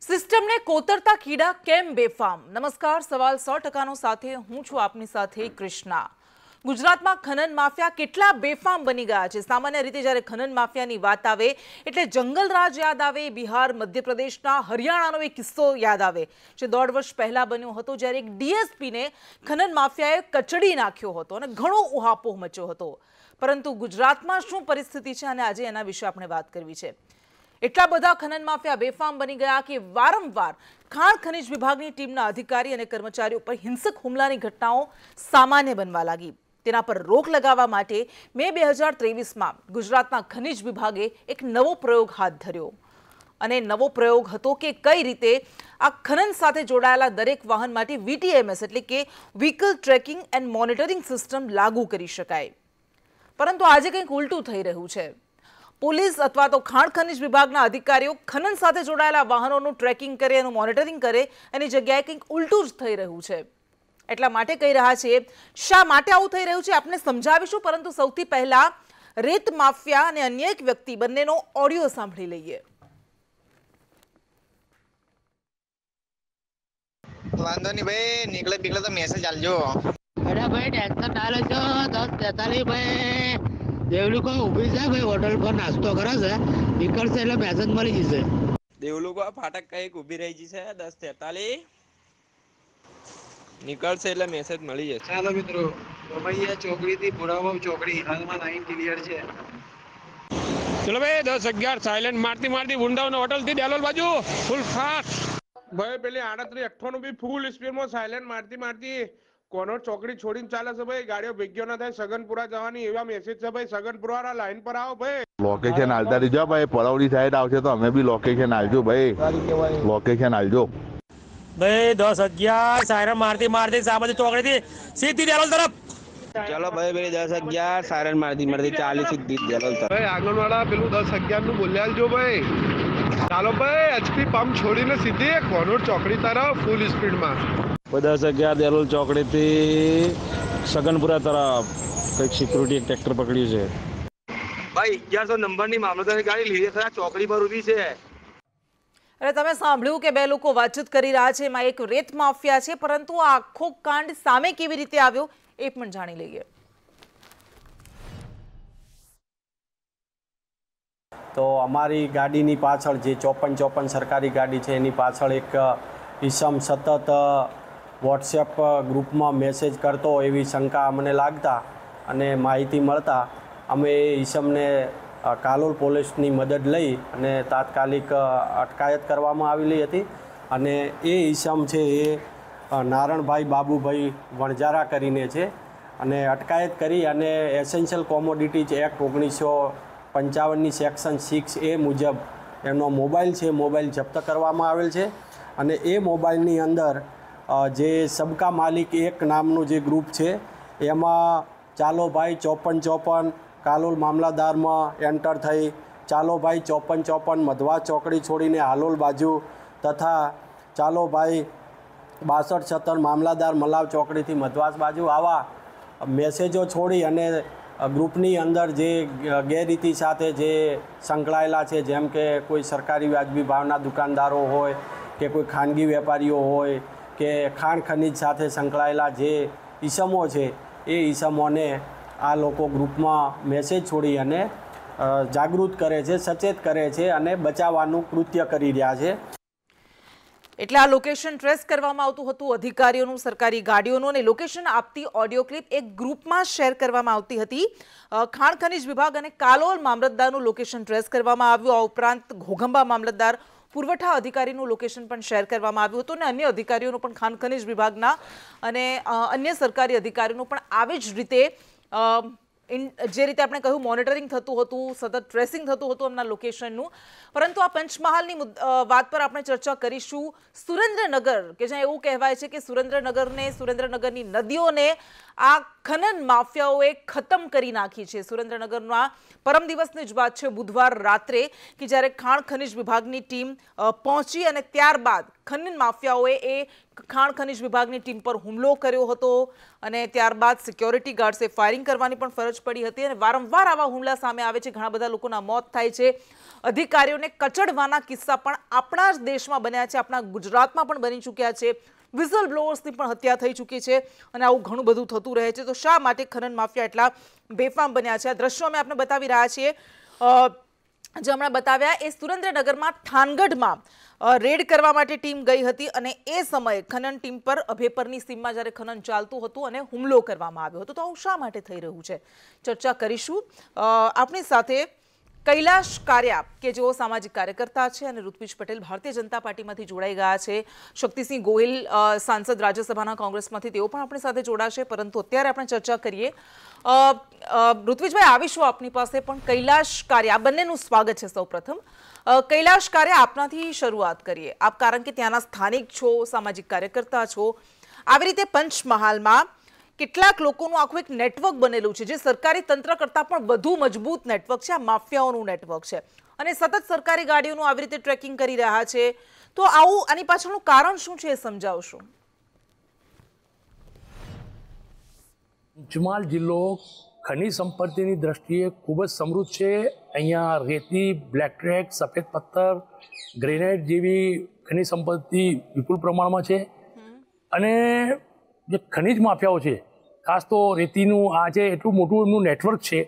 સિસ્ટમને કોતરતા કીડા કેમ બેફામ નમસ્કાર સવાલ સો ટકાનો સાથે હું છું આપની સાથે કૃષ્ણા ગુજરાતમાં ખનન માફિયા કેટલા બેફામ બની ગયા છે સામાન્ય રીતે જ્યારે ખનન માફિયાની વાત આવે એટલે જંગલરાજ યાદ આવે બિહાર મધ્યપ્રદેશના હરિયાણાનો એક કિસ્સો યાદ આવે જે દોઢ વર્ષ પહેલાં બન્યો હતો જ્યારે એક ડીએસપીને ખનન માફિયાએ કચડી નાખ્યો હતો અને ઘણો ઉહાપોહ મચ્યો હતો પરંતુ ગુજરાતમાં શું પરિસ્થિતિ છે અને આજે એના વિશે આપણે વાત કરવી છે એટલા બધા ખનન માફિયા બેફામ બની ગયા કે વારંવાર ખાણ ખનિજ વિભાગની ટીમના અધિકારી અને કર્મચારીઓ પર હિંસક હુમલાની ઘટનાઓ સામાન્ય બનવા લાગી તેના પર રોક લગાવવા માટે મે બે હજાર ત્રેવીસમાં ગુજરાતના ખનિજ વિભાગે એક નવો પ્રયોગ હાથ ધર્યો અને નવો પ્રયોગ હતો કે કઈ રીતે આ ખનન સાથે જોડાયેલા દરેક વાહન માટે વીટીએમએસ એટલે કે vehicle tracking and monitoring system લાગુ કરી શકાય પરંતુ આજે કંઈક ઉલટું થઈ રહ્યું છે પોલીસ અથવા તો ખાણ ખનિજ વિભાગના અધિકારીઓ ખનન સાથે જોડાયેલા વાહનોનું ટ્રેકિંગ કરે એનું મોનિટરિંગ કરે એની જગ્યાએ કંઈક ઉલટું જ થઈ રહ્યું છે એટલા માટે કહી રહ્યા છીએ શા માટે આવું થઈ રહ્યું છે આપને સમજાવીશું પરંતુ સૌથી પહેલા રેત માફિયા અને અન્ય એક વ્યક્તિ બંનેનો ઓડિયો સાંભળી લઈએ વાંધો નહીં ભાઈ નીકળે બીકળે તો મેસેજ આલજો અરે ભાઈ ટેન્શન ના લેજો દસ તેતાલીસ ભાઈ દેવલું કોઈ છે ભાઈ હોટલ પર નાસ્તો કરે છે નીકળશે એટલે મેસેજ મળી જશે દેવલું ફાટક કઈક ઊભી રહી છે દસ તેતાલીસ નીકળશે એટલે મેસેજ મળી જશે ચાલો મિત્રો રમૈયા ચોકડી થી પુરાવમ ચોકડી હાલમાં લાઈન ક્લિયર છે ચલો ભાઈ દસ અગિયાર સાયલેન્ટ મારતી મારતી ગુંડાવન હોટલ થી ડેલોલ બાજુ ફૂલ ફાસ્ટ ભાઈ પેલી આડત્રી અઠ્ઠાણું બી ફૂલ સ્પીડ માં સાયલેન્ટ મારતી મારતી કોનો ચોકડી છોડીને ચાલે છે ભાઈ ગાડીઓ ભેગ્યો ના થાય સગનપુરા જવાની એવા મેસેજ છે ભાઈ સગનપુરા ના લાઈન પર આવો ભાઈ લોકેશન હાલતા રહીજો ભાઈ પલાવડી સાઈડ આવશે તો અમે બી લોકેશન હાલજો ભાઈ લોકેશન હાલજો ભાઈ દસ અગિયાર સાયરન મારતી મારતી સાબત ચોકડી થી સીધી ડેલોલ તરફ ચલો ભાઈ ભાઈ દસ અગિયાર સાયરન મારતી મારતી ચાલીસ સીધી ડેલોલ તરફ ભાઈ આગળ વાળા પેલું દસ અગિયાર નું બોલ્યા જો ભાઈ ચાલો ભાઈ એચપી પંપ છોડીને સીધી કોનોર ચોકડી તરફ ફૂલ સ્પીડ માં બધા અગિયાર દેલોલ ચોકડીથી સગનપુરા તરફ કંઈક સિક્યુરિટી એક ટ્રેક્ટર પકડ્યું છે ભાઈ અગિયારસો નંબરની મામલતદારની ગાડી લીધી છે ચોકડી પર ઊભી છે અરે તમે સાંભળ્યું કે બે લોકો વાતચીત કરી રહ્યા છે એમાં એક રેત માફિયા છે પરંતુ આ આખો કાંડ સામે કેવી રીતે આવ્યો એ પણ જાણી લઈએ તો અમારી ગાડીની પાછળ જે ચોપન ચોપન સરકારી ગાડી છે એની પાછળ એક ઈસમ સતત વોટ્સએપ uh, ગ્રુપમાં મેસેજ કરતો એવી શંકા અમને લાગતા અને માહિતી મળતા અમે એ ઈસમને uh, કાલોલ પોલીસની મદદ લઈ અને તાત્કાલિક uh, અટકાયત કરવામાં આવેલી હતી અને એ ઈસમ છે એ નારણભાઈ બાબુભાઈ વણઝારા કરીને છે અને અટકાયત કરી અને એસેન્શિયલ કોમોડિટીઝ એક્ટ ઓગણીસો પંચાવનની સેક્શન સિક્સ એ મુજબ એનો મોબાઈલ છે મોબાઈલ જપ્ત કરવામાં આવેલ છે અને એ મોબાઈલની અંદર જે સબકા માલિક એક નામનું જે ગ્રુપ છે એમાં ચાલોભાઈ ચોપન ચોપન કાલોલ મામલાદારમાં એન્ટર થઈ ચાલોભાઈ ચોપન ચોપન મધવા ચોકડી છોડીને હાલોલ બાજુ તથા ચાલોભાઈ બાસઠ છત્તર મામલાદાર મલાવ ચોકડીથી મધવાસ બાજુ આવા મેસેજો છોડી અને ગ્રુપની અંદર જે ગેરરીતિ સાથે જે સંકળાયેલા છે જેમ કે કોઈ સરકારી વાજબી ભાવના દુકાનદારો હોય કે કોઈ ખાનગી વેપારીઓ હોય કે ખાણ ખનીજ સાથે સંકળાયેલા જે ઈસમો છે એ ઈસમોને આ લોકો ગ્રુપમાં મેસેજ છોડી અને જાગૃત કરે છે સચેત કરે છે અને બચાવવાનું કૃત્ય કરી રહ્યા છે એટલે આ લોકેશન ટ્રેસ કરવામાં આવતું હતું અધિકારીઓનું સરકારી ગાડીઓનું અને લોકેશન આપતી ઓડિયો ક્લિપ એક ગ્રુપમાં શેર કરવામાં આવતી હતી ખાણ ખનીજ વિભાગ અને કાલોલ મામલતદારનું લોકેશન ટ્રેસ કરવામાં આવ્યું આ ઉપરાંત ઘોઘંબા મામલતદાર પુરવઠા અધિકારીનું લોકેશન પણ શેર કરવામાં આવ્યું હતું અને અન્ય અધિકારીઓનું પણ ખાન ખનિજ વિભાગના અને અન્ય સરકારી અધિકારીઓનું પણ આવી જ રીતે જે રીતે આપણે કહ્યું મોનિટરિંગ થતું હતું સતત ટ્રેસિંગ થતું હતું એમના લોકેશનનું પરંતુ આ પંચમહાલની વાત પર આપણે ચર્ચા કરીશું સુરેન્દ્રનગર કે જ્યાં એવું કહેવાય છે કે સુરેન્દ્રનગરને સુરેન્દ્રનગરની નદીઓને આ ખનન માફિયાઓએ ખતમ કરી નાખી છે સુરેન્દ્રનગરના પરમ દિવસની જ વાત છે બુધવાર રાત્રે કે જ્યારે ખાણ ખનિજ વિભાગની ટીમ પહોંચી અને ત્યારબાદ ખનન માફિયાઓએ એ ખાણ ખનિજ વિભાગની ટીમ પર હુમલો કર્યો હતો અને ત્યારબાદ સિક્યોરિટી ગાર્ડ્સે ફાયરિંગ કરવાની પણ ફરજ પડી હતી અને વારંવાર આવા હુમલા સામે આવે છે ઘણા બધા લોકોના મોત થાય છે અધિકારીઓને કચડવાના કિસ્સા પણ આપણા જ દેશમાં બન્યા છે આપણા ગુજરાતમાં પણ બની ચૂક્યા છે વિઝલ બ્લોઅર્સની પણ હત્યા થઈ ચૂકી છે અને આવું ઘણું બધું થતું રહે છે તો શા માટે ખનન માફિયા એટલા બેફામ બન્યા છે આ દ્રશ્યો અમે આપણે બતાવી રહ્યા છીએ જે હમણાં બતાવ્યા એ સુરેન્દ્રનગરમાં થાનગઢમાં રેડ કરવા માટે ટીમ ગઈ હતી અને એ સમયે ખનન ટીમ પર અભેપરની સીમમાં જ્યારે ખનન ચાલતું હતું અને હુમલો કરવામાં આવ્યો હતો તો આવું શા માટે થઈ રહ્યું છે ચર્ચા કરીશું આપણી સાથે કૈલાશ કાર્યા કે જેઓ સામાજિક કાર્યકર્તા છે અને ઋત્વિજ પટેલ ભારતીય જનતા પાર્ટીમાંથી જોડાઈ ગયા છે શક્તિસિંહ ગોહિલ સાંસદ રાજ્યસભાના કોંગ્રેસમાંથી તેઓ પણ આપણી સાથે જોડાશે પરંતુ અત્યારે આપણે ચર્ચા કરીએ ઋત્વિજભાઈ આવીશું આપની પાસે પણ કૈલાશ કાર્ય આ બંનેનું સ્વાગત છે સૌપ્રથમ કૈલાશ કાર્ય આપનાથી શરૂઆત કરીએ આપ કારણ કે ત્યાંના સ્થાનિક છો સામાજિક કાર્યકર્તા છો આવી રીતે પંચમહાલમાં કેટલાક લોકોનું આખું એક નેટવર્ક બનેલું છે જે સરકારી તંત્ર કરતાં પણ વધુ મજબૂત નેટવર્ક છે આ માફિયાઓનું નેટવર્ક છે અને સતત સરકારી ગાડીઓનું આવી રીતે ટ્રેકિંગ કરી રહ્યા છે તો આવું આની પાછળનું કારણ શું છે એ સમજાવશો પંચમહાલ જિલ્લો ખનિજ સંપત્તિની દ્રષ્ટિએ ખૂબ જ સમૃદ્ધ છે અહીંયા રેતી બ્લેક ટ્રેક સફેદ પથ્થર ગ્રેનાઇટ જેવી ખનિજ સંપત્તિ વિપુલ પ્રમાણમાં છે અને જે ખનિજ માફિયાઓ છે ખાસ તો રેતીનું આ જે એટલું મોટું એમનું નેટવર્ક છે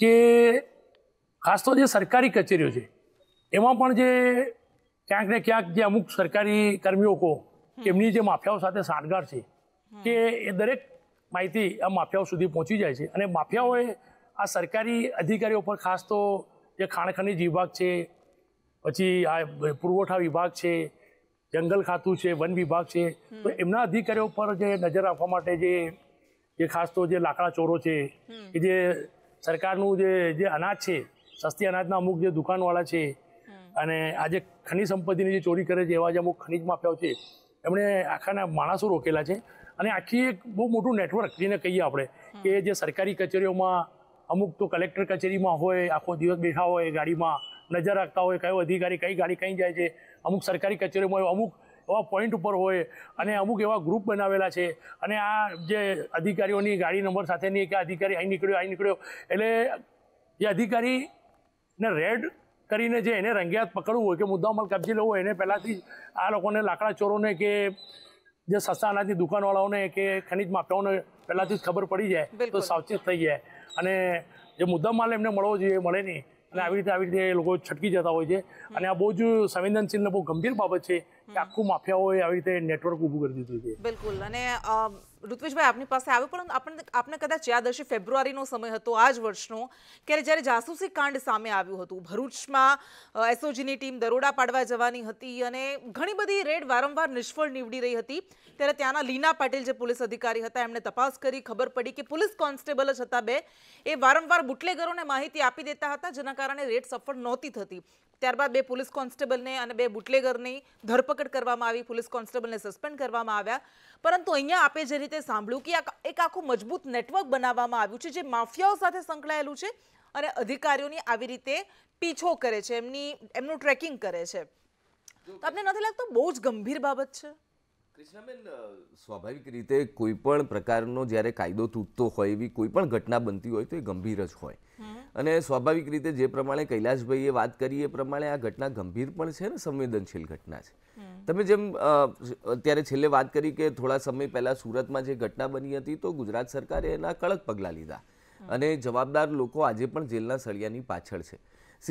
કે ખાસ તો જે સરકારી કચેરીઓ છે એમાં પણ જે ક્યાંક ને ક્યાંક જે અમુક સરકારી કર્મીઓ કહો એમની જે માફિયાઓ સાથે સાંઠગાંઠ છે કે એ દરેક માહિતી આ માફિયાઓ સુધી પહોંચી જાય છે અને માફિયાઓએ આ સરકારી અધિકારીઓ પર ખાસ તો જે ખાણખનીજ વિભાગ છે પછી આ પુરવઠા વિભાગ છે જંગલ ખાતું છે વન વિભાગ છે તો એમના અધિકારીઓ પર જે નજર આપવા માટે જે જે ખાસ તો જે લાકડા ચોરો છે કે જે સરકારનું જે જે અનાજ છે સસ્તી અનાજના અમુક જે દુકાનવાળા છે અને આજે ખનિજ સંપત્તિની જે ચોરી કરે છે એવા જે અમુક ખનિજ માફિયાઓ છે એમણે આખાના માણસો રોકેલા છે અને આખી એક બહુ મોટું નેટવર્ક જેને કહીએ આપણે કે જે સરકારી કચેરીઓમાં અમુક તો કલેક્ટર કચેરીમાં હોય આખો દિવસ બેઠા હોય ગાડીમાં નજર રાખતા હોય કયો અધિકારી કઈ ગાડી કઈ જાય છે અમુક સરકારી કચેરીમાં અમુક એવા પોઈન્ટ ઉપર હોય અને અમુક એવા ગ્રુપ બનાવેલા છે અને આ જે અધિકારીઓની ગાડી નંબર સાથેની કે અધિકારી અહીં નીકળ્યો અહીં નીકળ્યો એટલે એ અધિકારીને રેડ કરીને જે એને રંગિયાત પકડવું હોય કે મુદ્દામાલ કબજે લેવો હોય એને પહેલાંથી આ લોકોને લાકડા ચોરોને કે જે સસ્તા અનાજની દુકાનવાળાઓને કે ખનિજ માફિયાઓને પહેલાંથી જ ખબર પડી જાય તો સાવચેત થઈ જાય અને જે મુદ્દા માલ એમને મળવો જોઈએ મળે નહીં અને આવી રીતે આવી રીતે લોકો છટકી જતા હોય છે અને આ બહુ જ સંવેદનશીલ ને બહુ ગંભીર બાબત છે કે આખું માફિયાઓએ આવી રીતે નેટવર્ક ઊભું કરી દીધું છે બિલકુલ અને ઋત્વિજભાઈ આપની પાસે આવ્યો પણ આપણને આપને કદાચ યાદ હશે ફેબ્રુઆરીનો સમય હતો આ જ વર્ષનો ક્યારે જ્યારે જાસૂસી કાંડ સામે આવ્યું હતું ભરૂચમાં એસઓજીની ટીમ દરોડા પાડવા જવાની હતી અને ઘણી બધી રેડ વારંવાર નિષ્ફળ નીવડી રહી હતી ત્યારે ત્યાંના લીના પાટીલ જે પોલીસ અધિકારી હતા એમણે તપાસ કરી ખબર પડી કે પોલીસ કોન્સ્ટેબલ જ હતા બે એ વારંવાર બુટલેગરોને માહિતી આપી દેતા હતા જેના કારણે રેડ સફળ નહોતી થતી ત્યારબાદ બે પોલીસ કોન્સ્ટેબલને અને બે બુટલેગરની ધરપકડ કરવામાં આવી પોલીસ કોન્સ્ટેબલને સસ્પેન્ડ કરવામાં આવ્યા પરંતુ અહીંયા આપે જે રીતે સાંભળ્યું કે એક આખું મજબૂત નેટવર્ક બનાવવામાં આવ્યું છે જે માફિયાઓ સાથે સંકળાયેલું છે અને અધિકારીઓની આવી રીતે પીછો કરે છે એમની એમનું ટ્રેકિંગ કરે છે તો આપને નથી લાગતું બહુ જ ગંભીર બાબત છે કૃષ્ણબેન સ્વાભાવિક રીતે કોઈ પણ પ્રકારનો જ્યારે કાયદો તૂટતો હોય એવી કોઈ પણ ઘટના બનતી હોય તો એ ગંભીર જ હોય અને સ્વાભાવિક રીતે જે પ્રમાણે કૈલાશભાઈએ વાત કરી એ પ્રમાણે આ ઘટના ગંભીર પણ છે ને સંવેદનશીલ ઘટના છે તમે જેમ અત્યારે છેલ્લે વાત કરી કે થોડા સમય પહેલાં સુરતમાં જે ઘટના બની હતી તો ગુજરાત સરકારે એના કડક પગલાં લીધા અને જવાબદાર લોકો આજે પણ જેલના સળિયાની પાછળ છે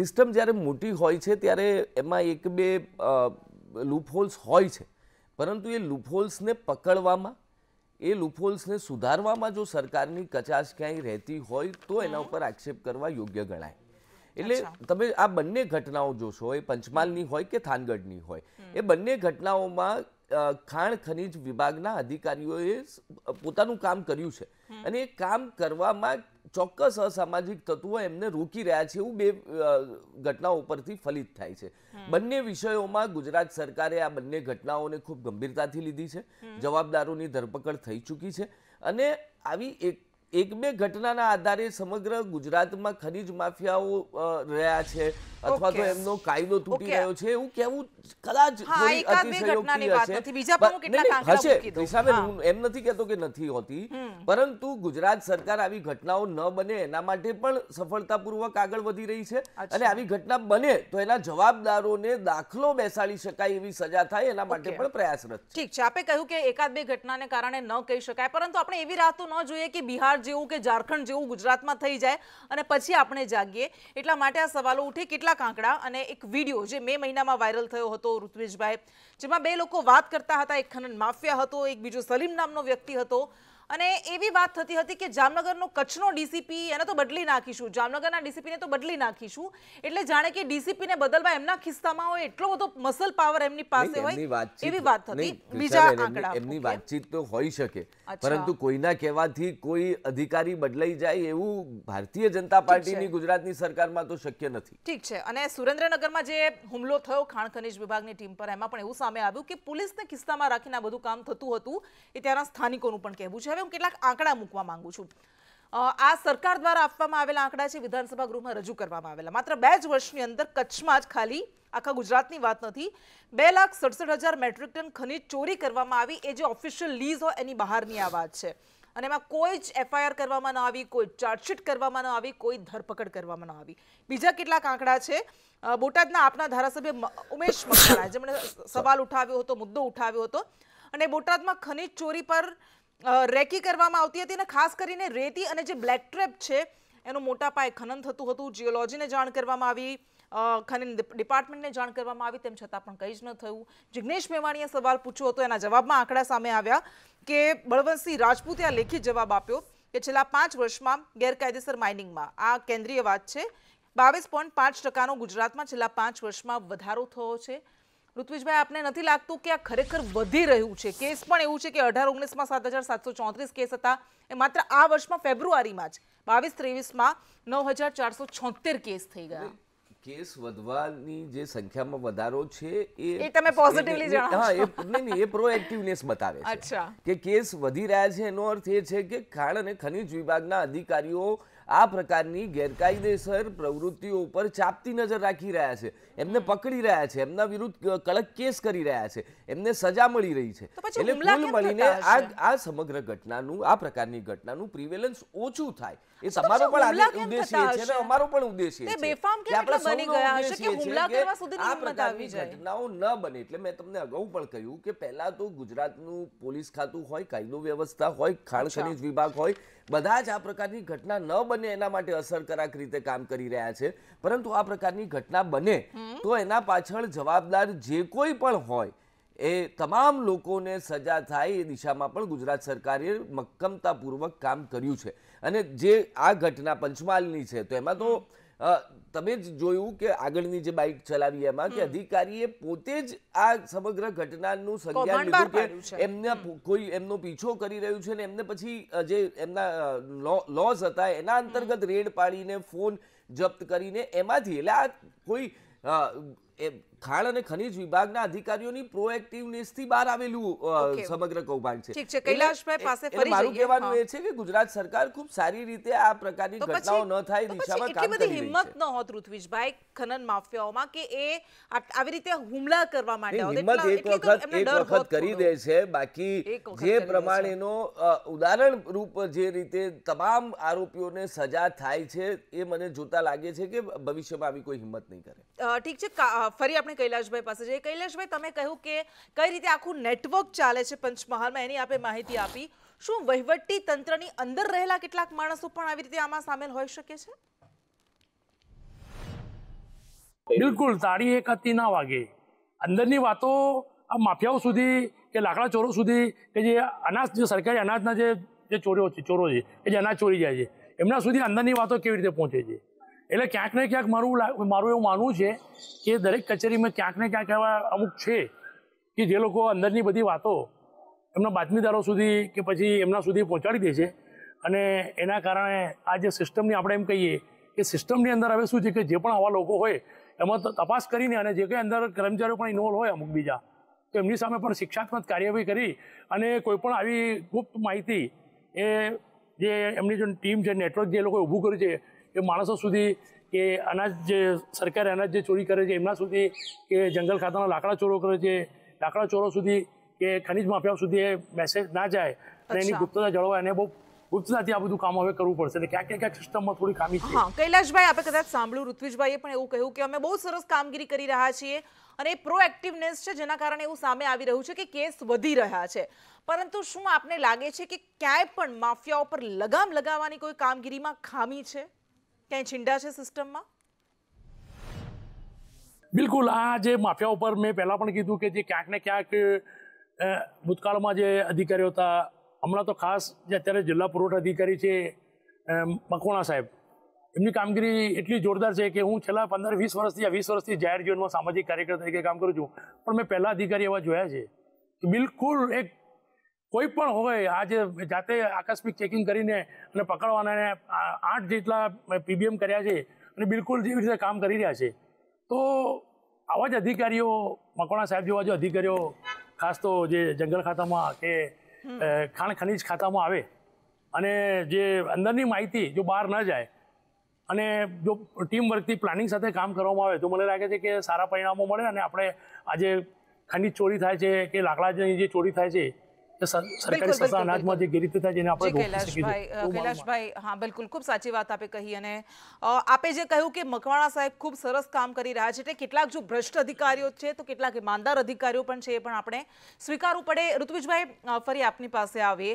સિસ્ટમ જ્યારે મોટી હોય છે ત્યારે એમાં એક બે લૂપ હોલ્સ હોય છે પરંતુ એ લૂપહોલ્સને પકડવામાં એ લૂપહોલ્સને સુધારવામાં જો સરકારની કચાશ ક્યાંય રહેતી હોય તો એના ઉપર આક્ષેપ કરવા યોગ્ય ગણાય એટલે તમે આ બંને ઘટનાઓ જોશો એ પંચમહાલની હોય કે થાનગઢની હોય એ બંને ઘટનાઓમાં ખાણ ખનિજ વિભાગના અધિકારીઓએ પોતાનું કામ કર્યું છે અને એ કામ કરવામાં ચોક્કસ અસામાજિક તત્વો એમને રોકી રહ્યા છે એવું બે ઘટનાઓ પરથી ફલિત થાય છે બંને વિષયોમાં ગુજરાત સરકારે આ બંને ઘટનાઓને ખૂબ ગંભીરતાથી લીધી છે જવાબદારોની ધરપકડ થઈ ચૂકી છે અને આવી એક એક બે ઘટનાના આધારે સમગ્ર ગુજરાતમાં ખનીજ માફિયાઓ રહ્યા છે અથવા તો એમનો કાયદો તૂટી રહ્યો છે એવું કેવું કદાચ અતિશયોક્તિ હશે એમ નથી કહેતો કે નથી હોતી પરંતુ ગુજરાત સરકાર આવી ઘટનાઓ ન બને એના માટે પણ સફળતાપૂર્વક આગળ વધી રહી છે અને આવી ઘટના બને તો એના જવાબદારોને દાખલો બેસાડી શકાય એવી સજા થાય એના માટે પણ પ્રયાસરત ઠીક છે આપે કહ્યું કે એકાદ બે ઘટનાને કારણે ન કહી શકાય પરંતુ આપણે એવી રાહ તો ન જોઈએ કે બિહાર જેવું કે ઝારખંડ જેવું ગુજરાતમાં થઈ જાય અને પછી આપણે જાગીએ એટલા માટે આ સવાલો ઉઠે કેટલાક આંકડા અને એક વિડીયો જે મે મહિનામાં વાયરલ થયો હતો ઋત્વિજભાઈ જેમાં બે લોકો વાત કરતા હતા એક ખનન માફિયા હતો એક બીજો સલીમ નામનો વ્યક્તિ હતો અને એવી વાત થતી હતી કે જામનગરનો કચ્છનો ડીસીપી એને તો બદલી નાખીશું જામનગરના ડીસીપીને તો બદલી નાખીશું એટલે જાણે કે ડીસીપીને બદલવા એમના ખિસ્સામાં હોય એટલો બધો મસલ પાવર એમની પાસે હોય એવી વાત હતી બીજા આંકડા એમની વાતચીત તો હોઈ શકે પરંતુ કોઈના કહેવાથી કોઈ અધિકારી બદલાઈ જાય એવું ભારતીય જનતા પાર્ટીની ગુજરાતની સરકારમાં તો શક્ય નથી ઠીક છે અને સુરેન્દ્રનગરમાં જે હુમલો થયો ખાણ ખનિજ વિભાગની ટીમ પર એમાં પણ એવું સામે આવ્યું કે પોલીસને ખિસ્સામાં રાખીને આ બધું કામ થતું હતું એ ત્યાંના સ્થાનિકોનું પણ કહેવું છે હવે હું કેટલાક આંકડા મૂકવા માંગુ છું આ સરકાર દ્વારા આપવામાં આવેલા આંકડા છે વિધાનસભા ગૃહમાં રજૂ કરવામાં આવેલા માત્ર બે જ વર્ષની અંદર કચ્છમાં જ ખાલી આખા ગુજરાતની વાત નથી બે લાખ સડસઠ હજાર મેટ્રિક ટન ખનિજ ચોરી કરવામાં આવી એ જે ઓફિશિયલ લીઝ હોય એની બહારની આ વાત છે અને એમાં કોઈ જ એફઆઈઆર કરવામાં ન આવી કોઈ ચાર્જશીટ કરવામાં ન આવી કોઈ ધરપકડ કરવામાં ન આવી બીજા કેટલાક આંકડા છે બોટાદના આપના ધારાસભ્ય ઉમેશ મકવાણા જેમણે સવાલ ઉઠાવ્યો હતો મુદ્દો ઉઠાવ્યો હતો અને બોટાદમાં ખનીજ ચોરી પર રેકી કરવામાં આવતી હતી અને ખાસ કરીને રેતી અને જે બ્લેક ટ્રેપ છે એનું મોટા પાયે ખનન થતું હતું જીઓલોજીને જાણ કરવામાં આવી ખનન ડિપાર્ટમેન્ટને જાણ કરવામાં આવી તેમ છતાં પણ કંઈ જ ન થયું જિગ્નેશ મેવાણીએ સવાલ પૂછ્યો હતો એના જવાબમાં આંકડા સામે આવ્યા કે બળવંતસિંહ રાજપૂતે આ લેખિત જવાબ આપ્યો કે છેલ્લા પાંચ વર્ષમાં ગેરકાયદેસર માઇનિંગમાં આ કેન્દ્રીય વાત છે બાવીસ પોઈન્ટ પાંચ ટકાનો ગુજરાતમાં છેલ્લા પાંચ વર્ષમાં વધારો થયો છે ઋત્વિજભાઈ આપને નથી લાગતું કે આ ખરેખર વધી રહ્યું છે કેસ પણ એવું છે કે અઢાર ઓગણીસમાં સાત હજાર સાતસો ચોત્રીસ કેસ હતા એ માત્ર આ વર્ષમાં ફેબ્રુઆરીમાં જ બાવીસ ત્રેવીસમાં નવ હજાર ચારસો છોતેર કેસ થઈ ગયા કેસ વધવાની જે સંખ્યામાં વધારો છે એ તમે પોઝિટિવલી જણાવો હા એ નહીં નહીં એ પ્રોએક્ટિવનેસ બતાવે છે કે કેસ વધી રહ્યા છે એનો અર્થ એ છે કે ખાણ અને ખનિજ વિભાગના અધિકારીઓ આ પ્રકારની ગેરકાયદેસર પ્રવૃત્તિઓ ઉપર ચાપતી નજર રાખી રહ્યા છે એમને પકડી રહ્યા છે એમના વિરુદ્ધ કડક કેસ કરી રહ્યા છે એમને સજા મળી રહી છે એટલે કુલ મળીને આ આ સમગ્ર ઘટનાનું આ પ્રકારની ઘટનાનું પ્રિવેલન્સ ઓછું થાય એ તમારો પણ ઉદ્દેશ્ય છે અને અમારો પણ ઉદ્દેશ્ય છે કે આપણે બની ગયા હશે કે હુમલા કરવા સુધી હિંમત આવી ઘટનાઓ ન બને એટલે મેં તમને અગાઉ પણ કહ્યું કે પહેલા તો ગુજરાતનું પોલીસ ખાતું હોય કાયદો વ્યવસ્થા હોય ખાણ ખનિજ વિભાગ હોય બધા જ આ પ્રકારની ઘટના ન બને એના માટે અસરકારક રીતે કામ કરી રહ્યા છે પરંતુ આ પ્રકારની ઘટના બને તો એના પાછળ જવાબદાર જે કોઈ પણ હોય એ તમામ લોકોને સજા થાય એ દિશામાં પણ ગુજરાત સરકારે મક્કમતાપૂર્વક કામ કર્યું છે અને જે આ ઘટના પંચમહાલની છે તો એમાં તો તમે જ જોયું કે આગળની જે બાઇક ચલાવી એમાં કે અધિકારીએ પોતે જ આ સમગ્ર ઘટનાનું સંજ્ઞાન લીધું કે એમને કોઈ એમનો પીછો કરી રહ્યું છે ને એમને પછી જે એમના લોસ હતા એના અંતર્ગત રેડ પાડીને ફોન જપ્ત કરીને એમાંથી એટલે આ કોઈ ખાણ અને ખનિજ વિભાગના અધિકારીઓની પ્રોએક્ટિવનેસથી બહાર આવેલું સમગ્ર કૌભાંડ છે ઠીક છે કૈલાશભાઈ પાસે ફરી મારું કહેવાનું એ છે કે ગુજરાત સરકાર ખૂબ સારી રીતે આ પ્રકારની ઘટનાઓ ન થાય દિશામાં કામ કરી રહી છે હિંમત ન હોત ઋત્વિજભાઈ ખનન માફિયાઓમાં કે એ આવી રીતે હુમલા કરવા માટે હિંમત એક વખત એક વખત કરી દે છે બાકી જે પ્રમાણેનો ઉદાહરણ રૂપ જે રીતે તમામ આરોપીઓને સજા થાય છે એ મને જોતા લાગે છે કે ભવિષ્યમાં આવી કોઈ હિંમત નહીં કરે ઠીક છે ફરી આપણે કૈલાશભાઈ પાસે જઈએ કૈલાશભાઈ તમે કહ્યું કે કઈ રીતે આખું નેટવર્ક ચાલે છે પંચમહાલમાં એની આપે માહિતી આપી શું વહીવટી તંત્રની અંદર રહેલા કેટલાક માણસો પણ આવી રીતે આમાં સામેલ હોઈ શકે છે બિલકુલ તાળી એક હતી ના વાગે અંદરની વાતો આ માફિયાઓ સુધી કે લાકડા ચોરો સુધી કે જે અનાજ જે સરકારી અનાજના જે ચોરીઓ છે ચોરો છે કે જે અનાજ ચોરી જાય છે એમના સુધી અંદરની વાતો કેવી રીતે પહોંચે છે એટલે ક્યાંક ને ક્યાંક મારું મારું એવું માનવું છે કે દરેક કચેરીમાં ક્યાંક ને ક્યાંક એવા અમુક છે કે જે લોકો અંદરની બધી વાતો એમના બાતમીદારો સુધી કે પછી એમના સુધી પહોંચાડી દે છે અને એના કારણે આ જે સિસ્ટમની આપણે એમ કહીએ કે સિસ્ટમની અંદર હવે શું છે કે જે પણ આવા લોકો હોય એમાં તપાસ કરીને અને જે કંઈ અંદર કર્મચારીઓ પણ ઇન્વોલ્વ હોય અમુક બીજા તો એમની સામે પણ શિક્ષાત્મક કાર્યવાહી કરી અને કોઈ પણ આવી ગુપ્ત માહિતી એ જે એમની જે ટીમ છે નેટવર્ક જે લોકો ઊભું કર્યું છે એ માણસો સુધી કે અનાજ જે સરકારે અનાજ જે ચોરી કરે છે એમના સુધી કે જંગલ ખાતાના લાકડા ચોરો કરે છે લાકડા ચોરો સુધી કે ખનિજ માફિયાઓ સુધી એ મેસેજ ના જાય અને એની ગુપ્તતા જળવાય અને બહુ ગુપ્તતાથી આ બધું કામ હવે કરવું પડશે એટલે ક્યાં ક્યાં સિસ્ટમમાં થોડી ખામી છે હા કૈલાશભાઈ આપણે કદાચ સાંભળ્યું ઋત્વિજભાઈએ પણ એવું કહ્યું કે અમે બહુ સરસ કામગીરી કરી રહ્યા છીએ અને એ પ્રોએક્ટિવનેસ છે જેના કારણે એવું સામે આવી રહ્યું છે કે કેસ વધી રહ્યા છે પરંતુ શું આપને લાગે છે કે ક્યાંય પણ માફિયા ઉપર લગામ લગાવવાની કોઈ કામગીરીમાં ખામી છે ક્યાંય છીંડા છે સિસ્ટમમાં બિલકુલ આ જે માફિયા ઉપર મેં પહેલાં પણ કીધું કે જે ક્યાંક ને ક્યાંક ભૂતકાળમાં જે અધિકારીઓ હતા હમણાં તો ખાસ જે અત્યારે જિલ્લા પુરવઠા અધિકારી છે મકવાણા સાહેબ એમની કામગીરી એટલી જોરદાર છે કે હું છેલ્લા પંદર વીસ વર્ષથી વીસ વર્ષથી જાહેર જીવનમાં સામાજિક કાર્યકર તરીકે કામ કરું છું પણ મેં પહેલાં અધિકારી એવા જોયા છે કે બિલકુલ એક કોઈ પણ હોય આજે જાતે આકસ્મિક ચેકિંગ કરીને અને પકડવાના આઠ જેટલા પીબીએમ કર્યા છે અને બિલકુલ જેવી રીતે કામ કરી રહ્યા છે તો આવા જ અધિકારીઓ મકવાણા સાહેબ જેવા જે અધિકારીઓ ખાસ તો જે જંગલ ખાતામાં કે ખાણ ખનીજ ખાતામાં આવે અને જે અંદરની માહિતી જો બહાર ન જાય અને જો ટીમ વર્કથી પ્લાનિંગ સાથે કામ કરવામાં આવે તો મને લાગે છે કે સારા પરિણામો મળે અને આપણે આજે ખનીજ ચોરી થાય છે કે લાકડાની જે ચોરી થાય છે સરકારી સંસ્થા અનાજમાંથી જે આપણે વાત આપે કહી અને આપે જે કહ્યું કે મકવાણા સાહેબ ખૂબ સરસ કામ કરી રહ્યા છે કેટલાક ભ્રષ્ટ અધિકારીઓ છે કેટલાક ઈમાનદાર અધિકારીઓ પણ છે પણ આપણે સ્વીકારવું પડે ઋત્વિજભાઈ ફરી આપની પાસે આવીએ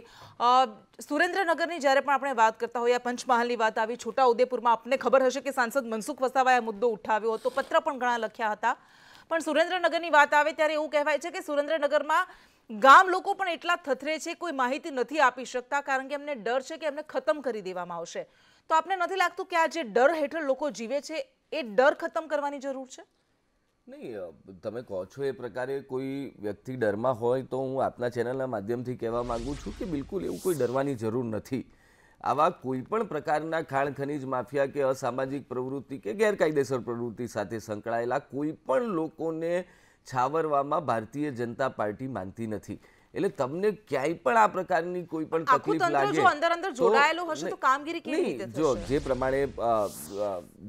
સુરેન્દ્રનગરની જ્યારે પણ આપણે વાત કરતા હોઈએ પંચમહાલની વાત આવી છોટાઉદેપુરમાં આપને ખબર હશે કે સાંસદ મનસુખ વસાવાએ મુદ્દો ઉઠાવ્યો હતો પત્ર પણ ઘણા લખ્યા હતા પણ સુરેન્દ્રનગરની વાત આવે ત્યારે એવું કહેવાય છે કે સુરેન્દ્રનગરમાં ગામ લોકો પણ એટલા થથરે છે કોઈ માહિતી નથી આપી શકતા કારણ કે એમને ડર છે કે એમને ખતમ કરી દેવામાં આવશે તો આપને નથી લાગતું કે આ જે ડર હેઠળ લોકો જીવે છે એ ડર ખતમ કરવાની જરૂર છે નહીં તમે કહો છો એ પ્રકારે કોઈ વ્યક્તિ ડરમાં હોય તો હું આપના ચેનલના માધ્યમથી કહેવા માગું છું કે બિલકુલ એવું કોઈ ડરવાની જરૂર નથી આવા કોઈપણ પ્રકારના ખાણ ખનીજ માફિયા કે અસામાજિક પ્રવૃત્તિ કે ગેરકાયદેસર પ્રવૃત્તિ સાથે સંકળાયેલા કોઈપણ લોકોને છાવરવામાં ભારતીય જનતા પાર્ટી માનતી નથી એટલે તમને ક્યાંય પણ આ પ્રકારની કોઈ પણ તકલીફ લાગે જો અંદર અંદર જોડાયેલું હશે તો કામગીરી કેવી રીતે થશે જો જે પ્રમાણે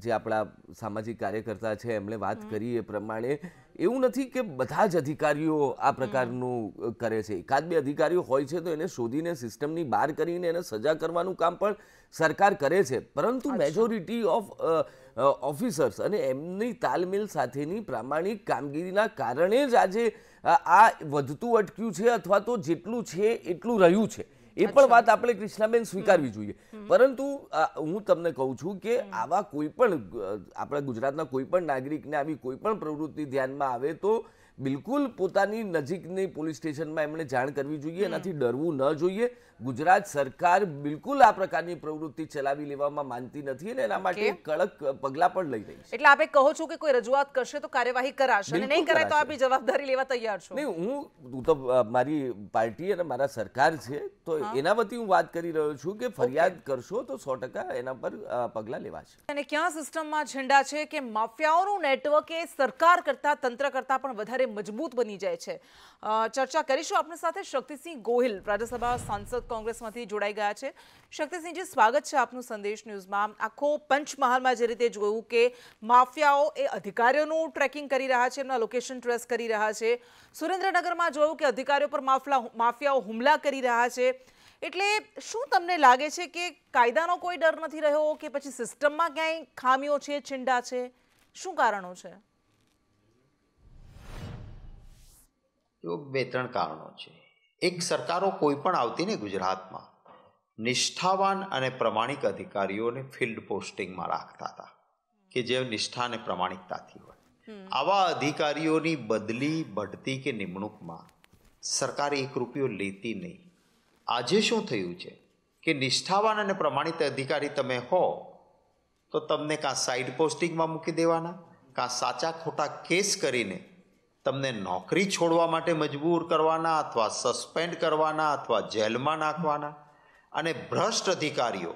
જે આપણા સામાજિક કાર્યકર્તા છે એમણે વાત કરી એ પ્રમાણે એવું નથી કે બધા જ અધિકારીઓ આ પ્રકારનું કરે છે એકાદ બે અધિકારીઓ હોય છે તો એને શોધીને સિસ્ટમની બહાર કરીને એને સજા કરવાનું કામ પણ સરકાર કરે છે પરંતુ મેજોરિટી ઓફ ઓફિસર્સ અને એમની તાલમેલ સાથેની પ્રામાણિક કામગીરીના કારણે જ આજે આ વધતું અટક્યું છે અથવા તો જેટલું છે એટલું રહ્યું છે એ પણ વાત આપણે કૃષ્ણાબેન સ્વીકારવી જોઈએ પરંતુ હું તમને કહું છું કે આવા કોઈ પણ આપણા ગુજરાતના કોઈ પણ નાગરિકને આવી કોઈ પણ પ્રવૃત્તિ ધ્યાનમાં આવે તો બિલકુલ પોતાની નજીકની પોલીસ સ્ટેશનમાં એમણે જાણ કરવી જોઈએ એનાથી ડરવું ન જોઈએ ગુજરાત સરકાર બિલકુલ આ પ્રકારની પ્રવૃત્તિ ચલાવી લેવામાં માનતી નથી અને એના માટે કડક પગલાં પણ લઈ રહી છે એટલે આપ કહો છો કે કોઈ રજૂઆત કરશે તો કાર્યવાહી કરાશે અને નહીં કરાય તો આપ જવાબદારી લેવા તૈયાર છો નહીં હું તો મારી પાર્ટી અને મારા સરકાર છે તો એના વતી હું વાત કરી રહ્યો છું કે ફરિયાદ કરશો તો સો એના પર પગલાં લેવાશે અને ક્યાં સિસ્ટમમાં ઝંડા છે કે માફિયાઓનું નેટવર્ક એ સરકાર કરતાં તંત્ર કરતાં પણ વધારે મજબૂત બની જાય છે ચર્ચા કરીશું આપણી સાથે શક્તિસિંહ ગોહિલ રાજ્યસભા સાંસદ કોંગ્રેસમાંથી જોડાઈ ગયા છે શક્તિસિંહજી સ્વાગત છે આપનું સંદેશ ન્યૂઝમાં આખો પંચમહાલમાં જે રીતે જોયું કે માફિયાઓ એ અધિકારીઓનું ટ્રેકિંગ કરી રહ્યા છે એમના લોકેશન ટ્રેસ કરી રહ્યા છે સુરેન્દ્રનગરમાં જોયું કે અધિકારીઓ પર માફલા માફિયાઓ હુમલા કરી રહ્યા છે એટલે શું તમને લાગે છે કે કાયદાનો કોઈ ડર નથી રહ્યો કે પછી સિસ્ટમમાં ક્યાંય ખામીઓ છે છિંડા છે શું કારણો છે બે ત્રણ કારણો છે એક સરકારો કોઈ પણ આવતી ને ગુજરાતમાં નિષ્ઠાવાન અને પ્રમાણિક અધિકારીઓને ફિલ્ડ પોસ્ટિંગમાં રાખતા હતા કે જે નિષ્ઠા અને પ્રમાણિકતાથી હોય આવા અધિકારીઓની બદલી બઢતી કે નિમણૂકમાં સરકાર એક રૂપિયો લેતી નહીં આજે શું થયું છે કે નિષ્ઠાવાન અને પ્રમાણિત અધિકારી તમે હો તો તમને કાં સાઇડ પોસ્ટિંગમાં મૂકી દેવાના કાં સાચા ખોટા કેસ કરીને તમને નોકરી છોડવા માટે મજબૂર કરવાના અથવા સસ્પેન્ડ કરવાના અથવા જેલમાં નાખવાના અને ભ્રષ્ટ અધિકારીઓ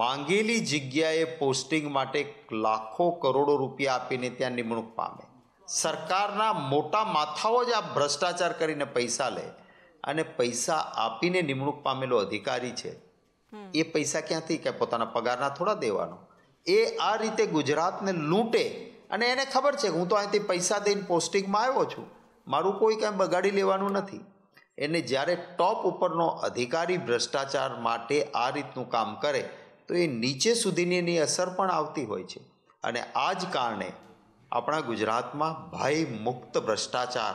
માંગેલી જગ્યાએ પોસ્ટિંગ માટે લાખો કરોડો રૂપિયા આપીને ત્યાં નિમણૂક પામે સરકારના મોટા માથાઓ જ આ ભ્રષ્ટાચાર કરીને પૈસા લે અને પૈસા આપીને નિમણૂક પામેલો અધિકારી છે એ પૈસા ક્યાંથી કે પોતાના પગારના થોડા દેવાનો એ આ રીતે ગુજરાતને લૂંટે અને એને ખબર છે કે હું તો અહીંથી પૈસા દઈને પોસ્ટિંગમાં આવ્યો છું મારું કોઈ કાંઈ બગાડી લેવાનું નથી એને જ્યારે ટોપ ઉપરનો અધિકારી ભ્રષ્ટાચાર માટે આ રીતનું કામ કરે તો એ નીચે સુધીની એની અસર પણ આવતી હોય છે અને આ જ કારણે આપણા ગુજરાતમાં ભય મુક્ત ભ્રષ્ટાચાર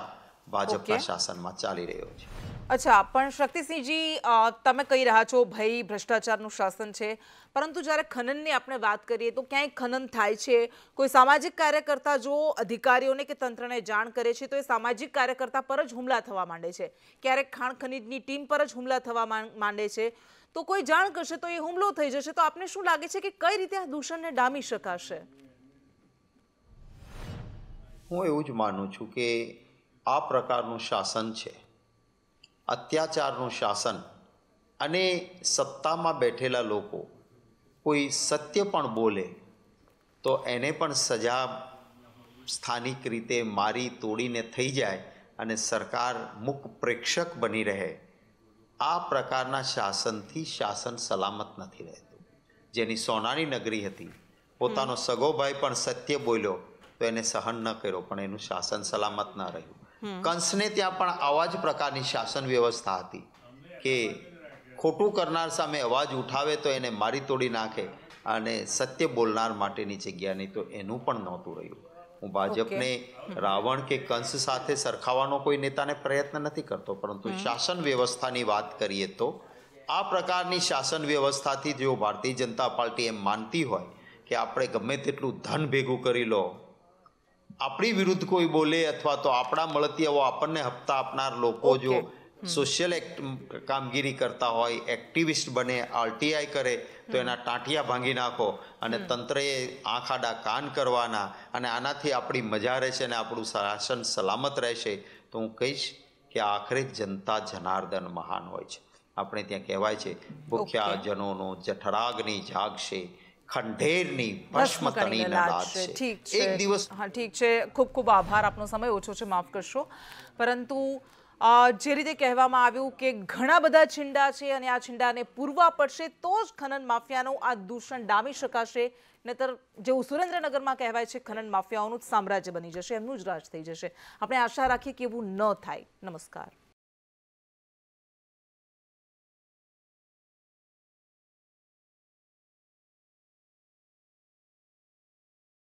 ભાજપના શાસનમાં ચાલી રહ્યો છે અચ્છા પણ શક્તિસિંહજી તમે કહી રહ્યા છો ભય ભ્રષ્ટાચારનું શાસન છે પરંતુ જ્યારે ખનનની આપણે વાત કરીએ તો ક્યાંય ખનન થાય છે કોઈ સામાજિક કાર્યકર્તા જો અધિકારીઓને કે તંત્રને જાણ કરે છે તો એ સામાજિક કાર્યકર્તા પર જ હુમલા થવા માંડે છે ક્યારેક ખાણ ખનિજની ટીમ પર જ હુમલા થવા માંડે છે તો કોઈ જાણ કરશે તો એ હુમલો થઈ જશે તો આપને શું લાગે છે કે કઈ રીતે આ દૂષણને ડામી શકાશે હું એવું જ માનું છું કે આ પ્રકારનું શાસન છે અત્યાચારનું શાસન અને સત્તામાં બેઠેલા લોકો કોઈ સત્ય પણ બોલે તો એને પણ સજા સ્થાનિક રીતે મારી તોડીને થઈ જાય અને સરકાર મુખ પ્રેક્ષક બની રહે આ પ્રકારના શાસનથી શાસન સલામત નથી રહેતું જેની સોનાની નગરી હતી પોતાનો સગો ભાઈ પણ સત્ય બોલ્યો તો એને સહન ન કર્યો પણ એનું શાસન સલામત ન રહ્યું કંસને ત્યાં પણ આવા જ પ્રકારની શાસન વ્યવસ્થા હતી કે ખોટું કરનાર સામે અવાજ ઉઠાવે તો એને મારી તોડી નાખે અને સત્ય બોલનાર માટેની જગ્યા નહીં તો એનું પણ નહોતું રહ્યું હું ભાજપને રાવણ કે કંસ સાથે સરખાવાનો કોઈ નેતાને પ્રયત્ન નથી કરતો પરંતુ શાસન વ્યવસ્થાની વાત કરીએ તો આ પ્રકારની શાસન વ્યવસ્થાથી જો ભારતીય જનતા પાર્ટી એમ માનતી હોય કે આપણે ગમે તેટલું ધન ભેગું કરી લો આપણી વિરુદ્ધ કોઈ બોલે અથવા તો આપણા મળતીયાઓ આપણને હપ્તા આપનાર લોકો જો સોશિયલ એક્ટ કામગીરી કરતા હોય એક્ટિવિસ્ટ બને આરટીઆઈ કરે તો એના ટાંટિયા ભાંગી નાખો અને તંત્રએ આંખ આડા કાન કરવાના અને આનાથી આપણી મજા રહેશે અને આપણું શાસન સલામત રહેશે તો હું કહીશ કે આખરે જનતા જનાર્દન મહાન હોય છે આપણે ત્યાં કહેવાય છે ભૂખ્યા જનોનો જઠરાગની જાગશે ખંડેરની ભસ્મ ઠીક છે એક દિવસ હા ઠીક છે ખૂબ ખૂબ આભાર આપનો સમય ઓછો છે માફ કરશો પરંતુ જે રીતે કહેવામાં આવ્યું કે ઘણા બધા છિંડા છે અને આ છિંડાને પૂરવા પડશે તો જ ખનન માફિયાનું આ દૂષણ ડામી શકાશે નહીતર જેવું સુરેન્દ્રનગરમાં કહેવાય છે ખનન માફિયાઓનું સામ્રાજ્ય બની જશે એમનું જ રાજ થઈ જશે આપણે આશા રાખીએ કે એવું ન થાય નમસ્કાર